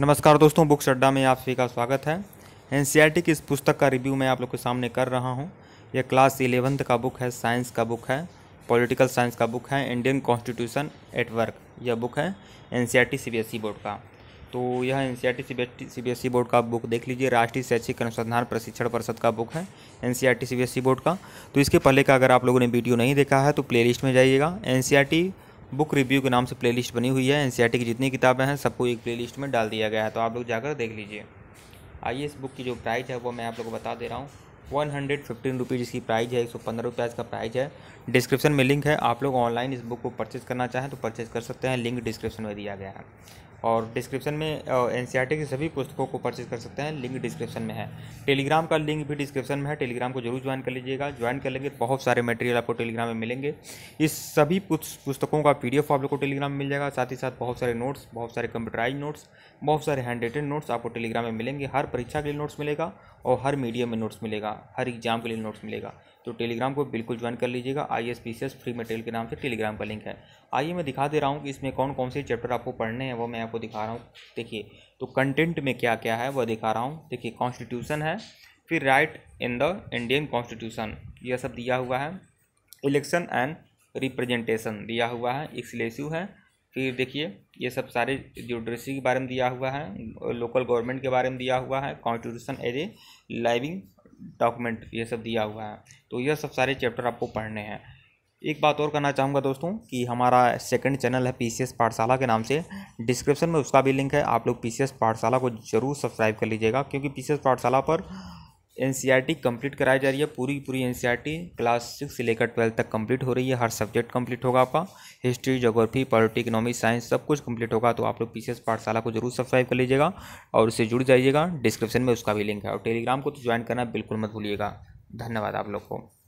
नमस्कार दोस्तों बुक्स अड्डा में आप सभी का स्वागत है एन की इस पुस्तक का रिव्यू मैं आप लोग के सामने कर रहा हूँ यह क्लास इलेवंथ का बुक है साइंस का बुक है पॉलिटिकल साइंस का बुक है इंडियन कॉन्स्टिट्यूशन एट वर्क यह बुक है एन सी बोर्ड का तो यह एन सी सी बोर्ड का बुक देख लीजिए राष्ट्रीय शैक्षिक अनुसंधान प्रशिक्षण परिषद का बुक है एन सी बोर्ड का तो इसके पहले का अगर आप लोगों ने वीडियो नहीं देखा है तो प्लेलिस्ट में जाइएगा एन बुक रिव्यू के नाम से प्लेलिस्ट बनी हुई है एन की जितनी किताबें हैं सबको एक प्लेलिस्ट में डाल दिया गया है तो आप लोग जाकर देख लीजिए आइए इस बुक की जो प्राइस है वो मैं आप लोग को बता दे रहा हूँ वन हंड्रेड फिफ्टीन रुपीज़ इसकी प्राइज है एक सौ पंद्रह रुपया इसका प्राइज है डिस्क्रिप्शन में लिंक है आप लोग ऑनलाइन इस बुक को परचेज़ करना चाहें तो परचेज़ कर सकते हैं लिंक डिस्क्रिप्शन में दिया गया है और डिस्क्रिप्शन में एन e की सभी पुस्तकों को परचेज कर सकते हैं लिंक डिस्क्रिप्शन में है टेलीग्राम का लिंक भी डिस्क्रिप्शन में है टेलीग्राम को जरूर ज्वाइन कर लीजिएगा ज्वाइन कर लेंगे बहुत सारे मटेरियल आपको टेलीग्राम में मिलेंगे इस सभी पुस्तकों का पी आप लोग को टेलीग्राम में मिल जाएगा साथ ही साथ बहुत सारे नोट्स बहुत सारे कंप्यूटराइज नोट्स बहुत सारे हैंड रिटेड नोट्स आपको टेलीग्राम में मिलेंगे हर परीक्षा के लिए नोट्स मिलेगा और हर मीडियम में नोट्स मिलेगा हर एग्जाम के लिए नोट्स मिलेगा तो टेलीग्राम को बिल्कुल ज्वाइन कर लीजिएगा I S P C S free material के नाम से टेलीग्राम का लिंक है आइए मैं दिखा दे रहा हूँ कि इसमें कौन कौन से चैप्टर आपको पढ़ने हैं वो मैं आपको दिखा रहा हूँ देखिए तो कंटेंट में क्या क्या है वह दिखा रहा हूँ देखिए कॉन्स्टिट्यूशन है फिर right in the Indian constitution यह सब दिया हुआ है इलेक्शन एंड रिप्रेजेंटेशन दिया हुआ है एक्सलेसिव है फिर देखिए ये सब सारे ज्यूडरेसी के बारे में दिया हुआ है लोकल गवर्नमेंट के बारे में दिया हुआ है constitution as a living document ये सब दिया हुआ है तो यह सब सारे चैप्टर आपको पढ़ने हैं एक बात और करना चाहूँगा दोस्तों कि हमारा सेकंड चैनल है पीसीएस पाठशाला के नाम से डिस्क्रिप्शन में उसका भी लिंक है आप लोग पीसीएस पाठशाला को ज़रूर सब्सक्राइब कर लीजिएगा क्योंकि पीसीएस पाठशाला पर एन कंप्लीट e कराई जा रही है पूरी पूरी एन क्लास सिक्स से लेकर ट्वेल्थ तक कंप्लीट हो रही है हर सब्जेक्ट कंप्लीट होगा आपका history geography polity economy science सब कुछ कंप्लीट होगा तो आप लोग पी पाठशाला को जरूर सब्सक्राइब कर लीजिएगा और उससे जुड़ जाइएगा डिस्क्रिप्शन में उसका भी लिंक है और टेलीग्राम को तो ज्वाइन करना बिल्कुल मत भूलिएगा धन्यवाद आप लोग को